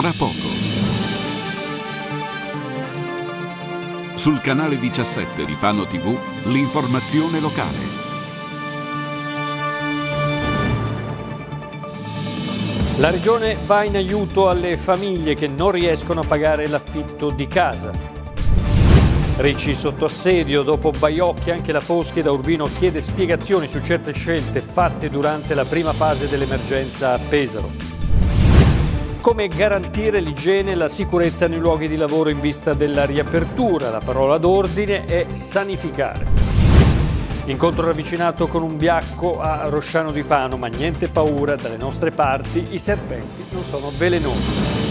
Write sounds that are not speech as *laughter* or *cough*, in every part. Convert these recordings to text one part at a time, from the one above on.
tra poco. Sul canale 17 di Fano TV l'informazione locale. La regione va in aiuto alle famiglie che non riescono a pagare l'affitto di casa. Ricci sotto assedio, dopo Baiocchi anche la Foschi da Urbino chiede spiegazioni su certe scelte fatte durante la prima fase dell'emergenza a Pesaro. Come garantire l'igiene e la sicurezza nei luoghi di lavoro in vista della riapertura? La parola d'ordine è sanificare. Incontro ravvicinato con un biacco a Rosciano di Fano, ma niente paura, dalle nostre parti i serpenti non sono velenosi.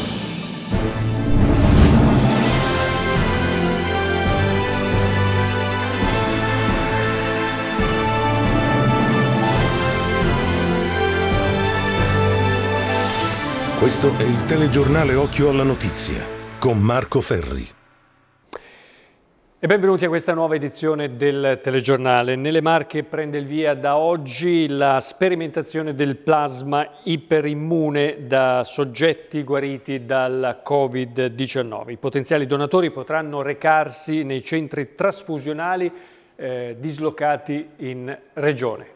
Questo è il telegiornale Occhio alla Notizia con Marco Ferri. E benvenuti a questa nuova edizione del telegiornale. Nelle Marche prende il via da oggi la sperimentazione del plasma iperimmune da soggetti guariti dal Covid-19. I potenziali donatori potranno recarsi nei centri trasfusionali eh, dislocati in regione.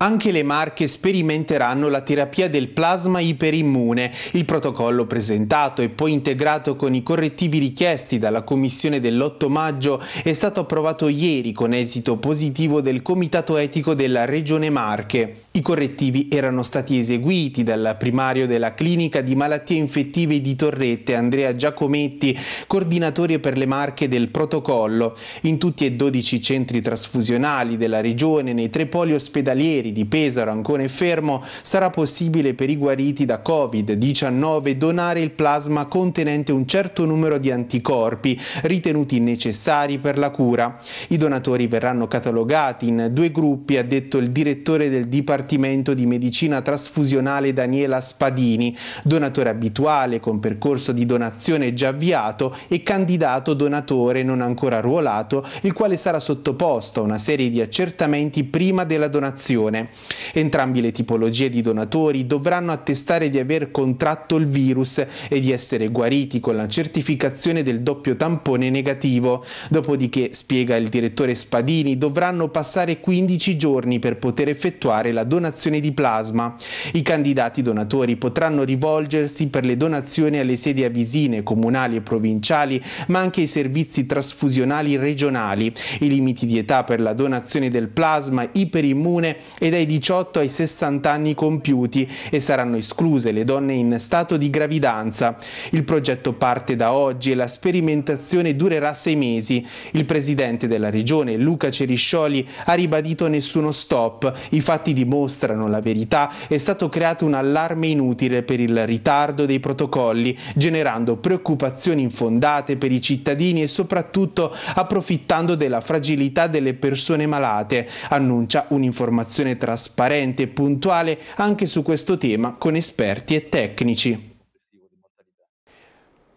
Anche le Marche sperimenteranno la terapia del plasma iperimmune. Il protocollo presentato e poi integrato con i correttivi richiesti dalla Commissione dell'8 maggio è stato approvato ieri con esito positivo del Comitato Etico della Regione Marche. I correttivi erano stati eseguiti dal primario della Clinica di Malattie Infettive di Torrette, Andrea Giacometti, coordinatore per le Marche del protocollo. In tutti e 12 centri trasfusionali della Regione, nei tre poli ospedalieri, Trastevere, di Pesaro, ancora e Fermo, sarà possibile per i guariti da Covid-19 donare il plasma contenente un certo numero di anticorpi ritenuti necessari per la cura. I donatori verranno catalogati in due gruppi, ha detto il direttore del Dipartimento di Medicina Trasfusionale Daniela Spadini, donatore abituale con percorso di donazione già avviato e candidato donatore non ancora ruolato, il quale sarà sottoposto a una serie di accertamenti prima della donazione persone. Entrambi le tipologie di donatori dovranno attestare di aver contratto il virus e di essere guariti con la certificazione del doppio tampone negativo. Dopodiché, spiega il direttore Spadini, dovranno passare 15 giorni per poter effettuare la donazione di plasma. I candidati donatori potranno rivolgersi per le donazioni alle sedi avvisine, comunali e provinciali, ma anche ai servizi trasfusionali regionali. I limiti di età per la donazione del plasma iperimmune e e dai 18 ai 60 anni compiuti e saranno escluse le donne in stato di gravidanza. Il progetto parte da oggi e la sperimentazione durerà sei mesi. Il presidente della regione, Luca Ceriscioli, ha ribadito nessuno stop. I fatti dimostrano la verità. È stato creato un allarme inutile per il ritardo dei protocolli, generando preoccupazioni infondate per i cittadini e soprattutto approfittando della fragilità delle persone malate, annuncia un'informazione trasparente e puntuale anche su questo tema con esperti e tecnici.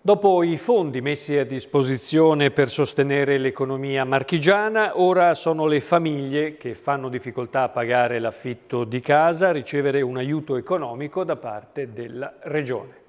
Dopo i fondi messi a disposizione per sostenere l'economia marchigiana, ora sono le famiglie che fanno difficoltà a pagare l'affitto di casa a ricevere un aiuto economico da parte della Regione.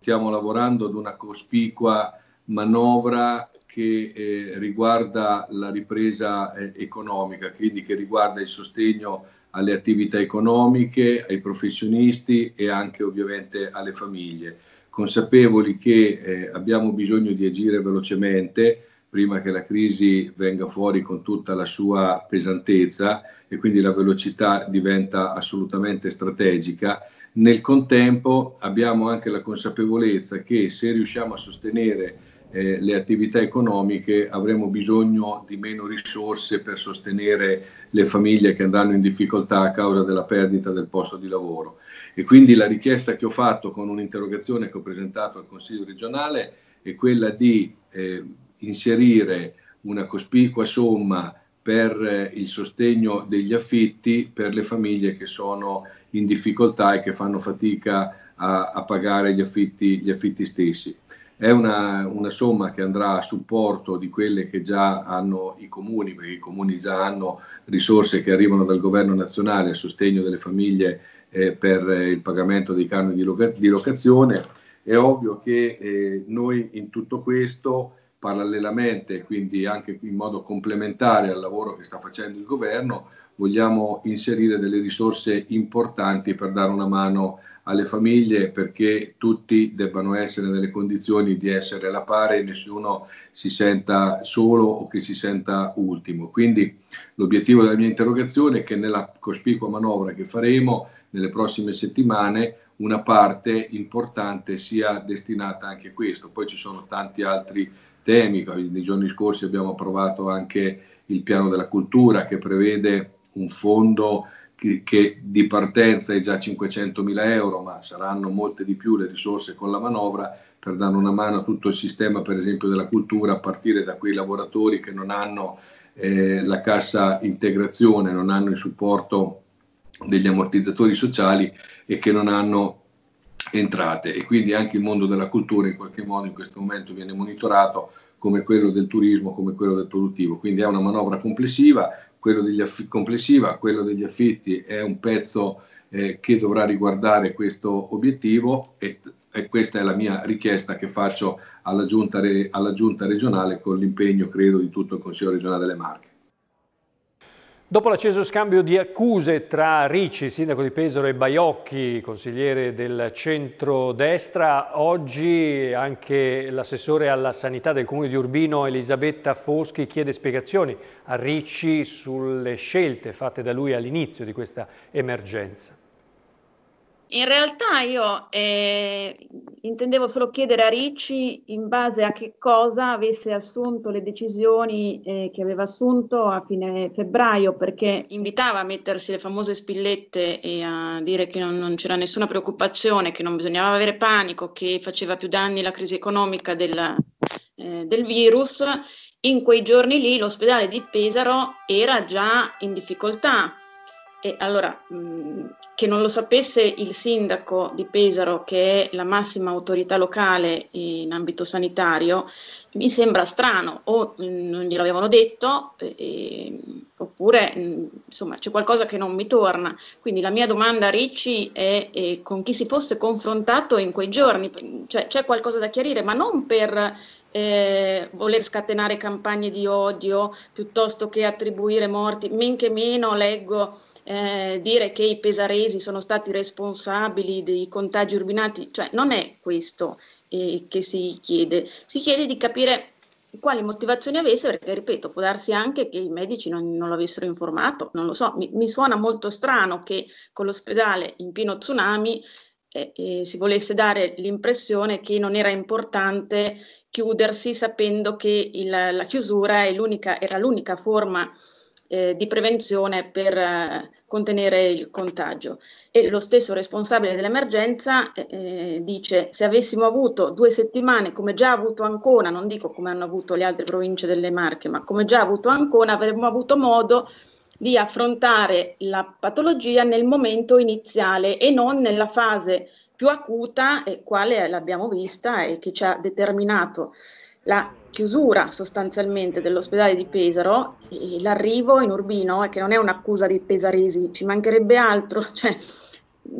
Stiamo lavorando ad una cospicua manovra che eh, riguarda la ripresa eh, economica, quindi che riguarda il sostegno alle attività economiche, ai professionisti e anche ovviamente alle famiglie, consapevoli che eh, abbiamo bisogno di agire velocemente prima che la crisi venga fuori con tutta la sua pesantezza e quindi la velocità diventa assolutamente strategica. Nel contempo abbiamo anche la consapevolezza che se riusciamo a sostenere eh, le attività economiche, avremo bisogno di meno risorse per sostenere le famiglie che andranno in difficoltà a causa della perdita del posto di lavoro. E quindi la richiesta che ho fatto con un'interrogazione che ho presentato al Consiglio regionale è quella di eh, inserire una cospicua somma per eh, il sostegno degli affitti per le famiglie che sono in difficoltà e che fanno fatica a, a pagare gli affitti, gli affitti stessi. È una, una, somma che andrà a supporto di quelle che già hanno i comuni, perché i comuni già hanno risorse che arrivano dal governo nazionale a sostegno delle famiglie eh, per il pagamento dei canoni di, loca- di locazione. È ovvio che eh, noi in tutto questo, parallelamente, e quindi anche in modo complementare al lavoro che sta facendo il governo, vogliamo inserire delle risorse importanti per dare una mano alle famiglie perché tutti debbano essere nelle condizioni di essere alla pari e nessuno si senta solo o che si senta ultimo. Quindi l'obiettivo della mia interrogazione è che nella cospicua manovra che faremo nelle prossime settimane una parte importante sia destinata anche a questo. Poi ci sono tanti altri temi, nei giorni scorsi abbiamo approvato anche il piano della cultura che prevede un fondo che di partenza è già 500.000 euro, ma saranno molte di più le risorse con la manovra per dare una mano a tutto il sistema, per esempio, della cultura, a partire da quei lavoratori che non hanno eh, la cassa integrazione, non hanno il supporto degli ammortizzatori sociali e che non hanno entrate. E quindi anche il mondo della cultura in qualche modo in questo momento viene monitorato come quello del turismo, come quello del produttivo. Quindi è una manovra complessiva quello degli affitti, complessiva, quello degli affitti è un pezzo eh, che dovrà riguardare questo obiettivo e, e, questa è la mia richiesta che faccio alla giunta, re, alla giunta regionale con l'impegno, credo, di tutto il Consiglio regionale delle Marche. Dopo l'acceso scambio di accuse tra Ricci, sindaco di Pesaro, e Baiocchi, consigliere del centro-destra, oggi anche l'assessore alla sanità del comune di Urbino, Elisabetta Foschi, chiede spiegazioni a Ricci sulle scelte fatte da lui all'inizio di questa emergenza. In realtà io eh, intendevo solo chiedere a Ricci in base a che cosa avesse assunto le decisioni eh, che aveva assunto a fine febbraio, perché invitava a mettersi le famose spillette e a dire che non, non c'era nessuna preoccupazione, che non bisognava avere panico, che faceva più danni la crisi economica della, eh, del virus. In quei giorni lì l'ospedale di Pesaro era già in difficoltà e allora, mm, che non lo sapesse il sindaco di Pesaro, che è la massima autorità locale in ambito sanitario, mi sembra strano, o mm, non glielo avevano detto, eh, oppure mm, insomma c'è qualcosa che non mi torna. Quindi la mia domanda a Ricci è eh, con chi si fosse confrontato in quei giorni, cioè, c'è qualcosa da chiarire, ma non per eh, voler scatenare campagne di odio piuttosto che attribuire morti, men che meno leggo eh, dire che i pesaresi sono stati responsabili dei contagi urbinati, cioè non è questo eh, che si chiede? Si chiede di capire quali motivazioni avesse, perché ripeto, può darsi anche che i medici non, non l'avessero informato, non lo so, mi, mi, suona molto strano che con l'ospedale in pieno tsunami eh, eh, si volesse dare l'impressione che non era importante chiudersi sapendo che il, la chiusura l'unica, era l'unica forma eh, di prevenzione per eh, contenere il contagio. E lo stesso responsabile dell'emergenza eh, eh dice se avessimo avuto due settimane come già ha avuto Ancona, non dico come hanno avuto le altre province delle Marche, ma come già ha avuto Ancona avremmo avuto modo di affrontare la patologia nel momento iniziale e non nella fase più acuta, eh, quale l'abbiamo vista e che ci ha determinato la chiusura sostanzialmente dell'ospedale di Pesaro e l'arrivo in Urbino, e che non è un'accusa dei pesaresi, ci mancherebbe altro, *laughs* cioè,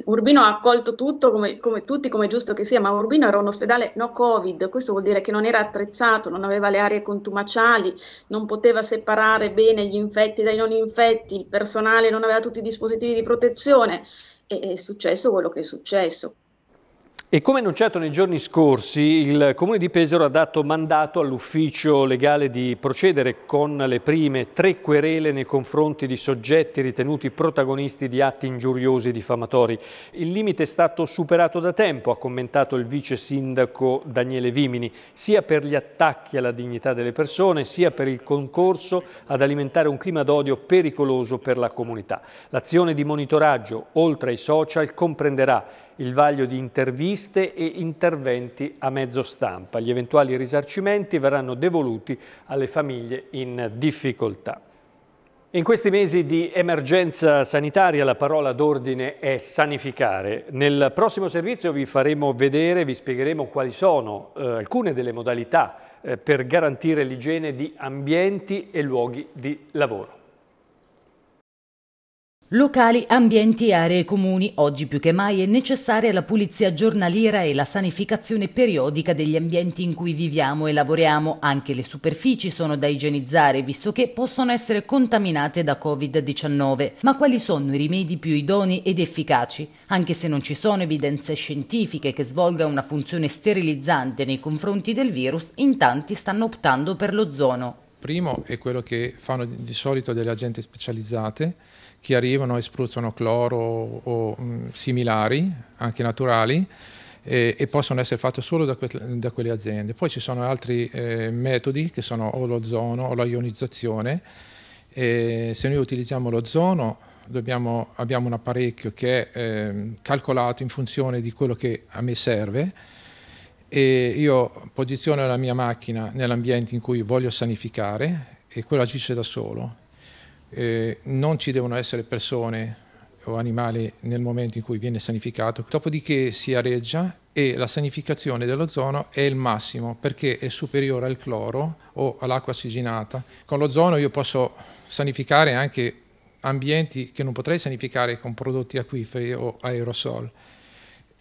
Urbino ha accolto tutto come, come, tutti, come giusto che sia, ma Urbino era un ospedale no Covid, questo vuol dire che non era attrezzato, non aveva le aree contumaciali, non poteva separare bene gli infetti dai non infetti, il personale non aveva tutti i dispositivi di protezione e è successo quello che è successo. E come annunciato nei giorni scorsi, il Comune di Pesaro ha dato mandato all'ufficio legale di procedere con le prime tre querele nei confronti di soggetti ritenuti protagonisti di atti ingiuriosi e diffamatori. Il limite è stato superato da tempo, ha commentato il vice sindaco Daniele Vimini, sia per gli attacchi alla dignità delle persone, sia per il concorso ad alimentare un clima d'odio pericoloso per la comunità. L'azione di monitoraggio, oltre ai social, comprenderà il vaglio di interviste e interventi a mezzo stampa. Gli eventuali risarcimenti verranno devoluti alle famiglie in difficoltà. In questi mesi di emergenza sanitaria la parola d'ordine è sanificare. Nel prossimo servizio vi faremo vedere, vi spiegheremo quali sono eh, alcune delle modalità eh, per garantire l'igiene di ambienti e luoghi di lavoro. Locali, ambienti, aree comuni, oggi più che mai è necessaria la pulizia giornaliera e la sanificazione periodica degli ambienti in cui viviamo e lavoriamo. Anche le superfici sono da igienizzare, visto che possono essere contaminate da Covid-19. Ma quali sono i rimedi più idonei ed efficaci? Anche se non ci sono evidenze scientifiche che svolga una funzione sterilizzante nei confronti del virus, in tanti stanno optando per l'ozono primo è quello che fanno di solito delle agenti specializzate che arrivano e spruzzano cloro o mh, mm, similari, anche naturali, e, e, possono essere fatte solo da, que da, quelle aziende. Poi ci sono altri eh, metodi che sono o l'ozono o la ionizzazione. E se noi utilizziamo l'ozono dobbiamo, abbiamo un apparecchio che è eh, calcolato in funzione di quello che a me serve e io posiziono la mia macchina nell'ambiente in cui voglio sanificare e quello agisce da solo. Eh, non ci devono essere persone o animali nel momento in cui viene sanificato, dopodiché si areggia e la sanificazione dell'ozono è il massimo perché è superiore al cloro o all'acqua ossigenata. Con l'ozono io posso sanificare anche ambienti che non potrei sanificare con prodotti acquiferi o aerosol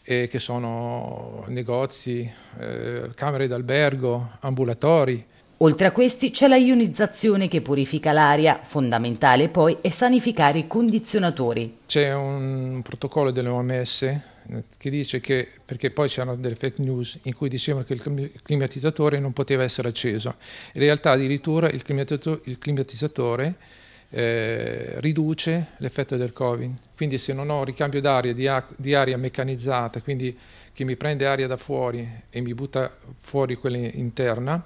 eh, che sono negozi, eh, camere d'albergo, ambulatori. Oltre a questi c'è la ionizzazione che purifica l'aria, fondamentale poi è sanificare i condizionatori. C'è un protocollo dell'OMS eh, che dice che, perché poi c'erano delle fake news in cui dicevano che il climatizzatore non poteva essere acceso, in realtà addirittura il climatizzatore eh, riduce l'effetto del Covid. Quindi se non ho ricambio d'aria, di, di, aria meccanizzata, quindi che mi prende aria da fuori e mi butta fuori quella interna,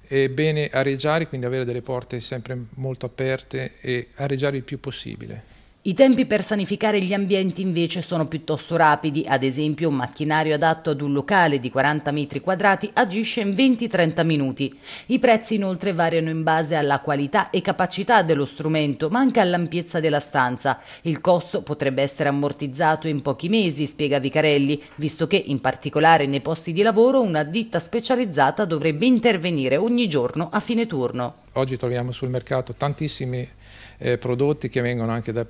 è bene areggiare, quindi avere delle porte sempre molto aperte e areggiare il più possibile. I tempi per sanificare gli ambienti invece sono piuttosto rapidi, ad esempio un macchinario adatto ad un locale di 40 metri quadrati agisce in 20-30 minuti. I prezzi inoltre variano in base alla qualità e capacità dello strumento, ma anche all'ampiezza della stanza. Il costo potrebbe essere ammortizzato in pochi mesi, spiega Vicarelli, visto che in particolare nei posti di lavoro una ditta specializzata dovrebbe intervenire ogni giorno a fine turno. Oggi troviamo sul mercato tantissimi eh, prodotti che vengono anche da,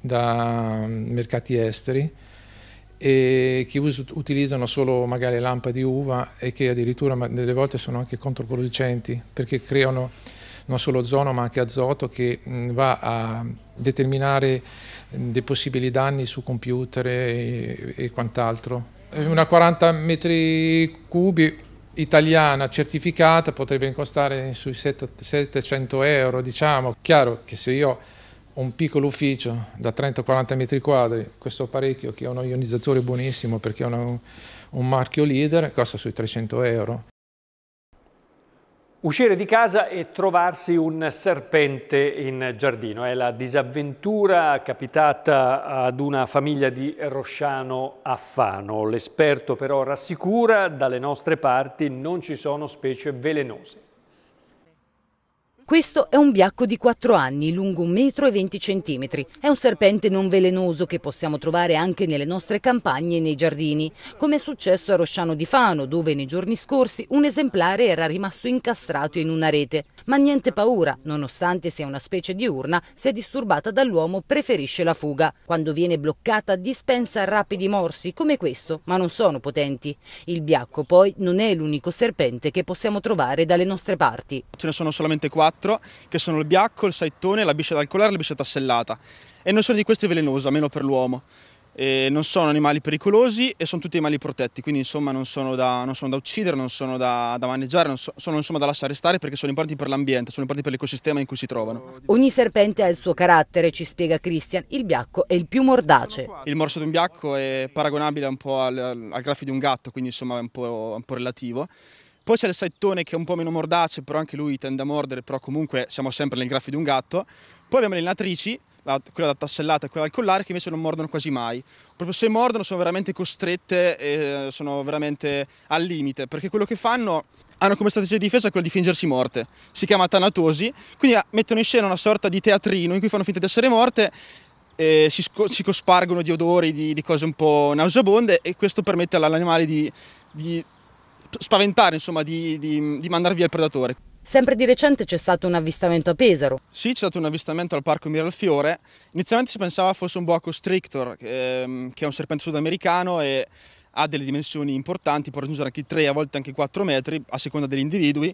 da mm, mercati esteri e che utilizzano solo magari lampa di uva e che addirittura delle volte sono anche controproducenti perché creano non solo ozono ma anche azoto che mm, va a determinare mm, dei possibili danni su computer e, e quant'altro. Una 40 metri cubi italiana certificata potrebbe costare sui 700 euro, diciamo. Chiaro che se io ho un piccolo ufficio da 30-40 metri quadri, questo apparecchio che è un ionizzatore buonissimo perché è una, un marchio leader, costa sui 300 euro. Uscire di casa e trovarsi un serpente in giardino è la disavventura capitata ad una famiglia di Rosciano a Fano. L'esperto però rassicura, dalle nostre parti non ci sono specie velenose. Questo è un biacco di 4 anni, lungo 1,20 m. È un serpente non velenoso che possiamo trovare anche nelle nostre campagne e nei giardini, come è successo a Rosciano di Fano, dove nei giorni scorsi un esemplare era rimasto incastrato in una rete. Ma niente paura, nonostante sia una specie diurna, se disturbata dall'uomo preferisce la fuga. Quando viene bloccata dispensa rapidi morsi come questo, ma non sono potenti. Il biacco poi non è l'unico serpente che possiamo trovare dalle nostre parti. Ce ne sono solamente 4 quattro, che sono il biacco, il saitone, la biscia dal collare e la biscia tassellata. E nessuno di questi è velenoso, almeno per l'uomo. E non sono animali pericolosi e sono tutti animali protetti, quindi insomma non sono da, non sono da uccidere, non sono da, da maneggiare, non so, sono insomma da lasciare stare perché sono importanti per l'ambiente, sono importanti per l'ecosistema in cui si trovano. Ogni serpente ha il suo carattere, ci spiega Christian, il biacco è il più mordace. Il morso di un biacco è paragonabile un po' al, al graffio di un gatto, quindi insomma è un po', un po' relativo poi c'è il Saittone che è un po' meno mordace, però anche lui tende a mordere, però comunque siamo sempre nel graffio di un gatto. Poi abbiamo le natrici, la, quella da tassellata e quella al collare, che invece non mordono quasi mai. Proprio se mordono sono veramente costrette e eh, sono veramente al limite, perché quello che fanno hanno come strategia di difesa quella di fingersi morte. Si chiama tanatosi, quindi ah, mettono in scena una sorta di teatrino in cui fanno finta di essere morte eh, si, si, cospargono di odori, di, di, cose un po' nauseabonde e questo permette all'animale di, di, spaventare, insomma, di, di, di mandare via il predatore. Sempre di recente c'è stato un avvistamento a Pesaro. Sì, c'è stato un avvistamento al parco Miralfiore. Inizialmente si pensava fosse un boa constrictor, ehm, che è un serpente sudamericano e ha delle dimensioni importanti, può raggiungere anche 3, a volte anche 4 metri, a seconda degli individui.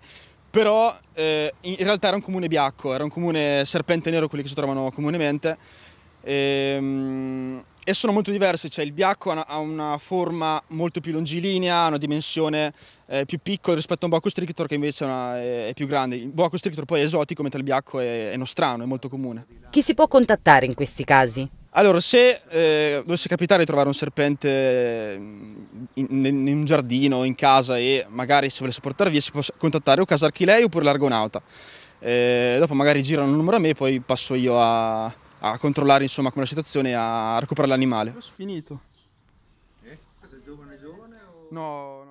Però eh, in realtà era un comune biacco, era un comune serpente nero, quelli che si trovano comunemente. Ehm, e sono molto diverse, cioè il biacco ha una, forma molto più longilinea, ha una dimensione eh, più piccola rispetto a un boa constrictor che invece è, una, è, è più grande. Il boa constrictor poi è esotico mentre il biacco è, è nostrano, è molto comune. Chi si può contattare in questi casi? Allora, se eh, dovesse capitare di trovare un serpente mm, in, in, in, un giardino, in casa e magari se volesse portare via, si può contattare o Casarchilei oppure l'Argonauta. Eh, dopo magari girano il numero a me e poi passo io a, a controllare insomma come la situazione, a recuperare l'animale. Finito. Eh? Sei giovane giovane o... No, no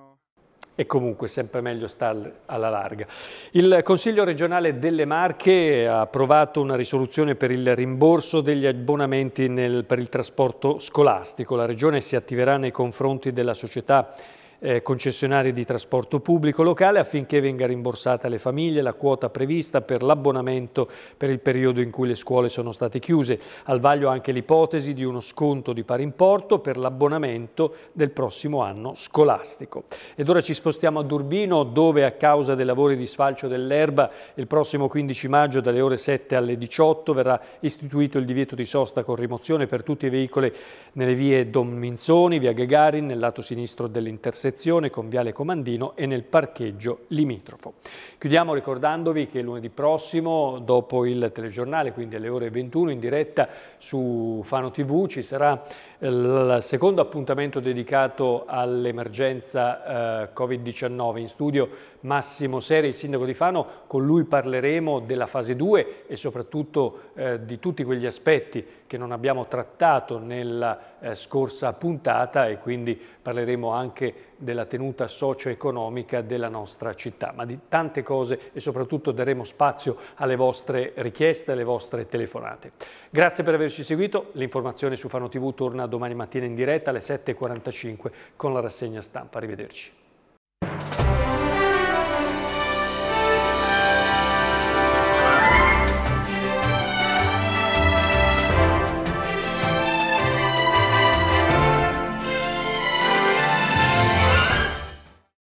e comunque sempre meglio stare alla larga. Il Consiglio regionale delle Marche ha approvato una risoluzione per il rimborso degli abbonamenti nel, per il trasporto scolastico. La Regione si attiverà nei confronti della società eh, concessionari di trasporto pubblico locale affinché venga rimborsata alle famiglie la quota prevista per l'abbonamento per il periodo in cui le scuole sono state chiuse. Al vaglio anche l'ipotesi di uno sconto di pari importo per l'abbonamento del prossimo anno scolastico. Ed ora ci spostiamo a Durbino dove a causa dei lavori di sfalcio dell'erba il prossimo 15 maggio dalle ore 7 alle 18 verrà istituito il divieto di sosta con rimozione per tutti i veicoli nelle vie Don Minzoni, via Gagarin, nel lato sinistro dell'intersezione intersezione con Viale Comandino e nel parcheggio limitrofo. Chiudiamo ricordandovi che lunedì prossimo, dopo il telegiornale, quindi alle ore 21, in diretta su Fano TV, ci sarà eh, il secondo appuntamento dedicato all'emergenza eh, Covid-19. In studio Massimo Seri, il sindaco di Fano, con lui parleremo della fase 2 e soprattutto eh, di tutti quegli aspetti che non abbiamo trattato nella eh, scorsa puntata e quindi parleremo anche della tenuta socio-economica della nostra città, ma di tante cose e soprattutto daremo spazio alle vostre richieste, alle vostre telefonate. Grazie per averci seguito, l'informazione su Fano TV torna domani mattina in diretta alle 7.45 con la rassegna stampa. Arrivederci.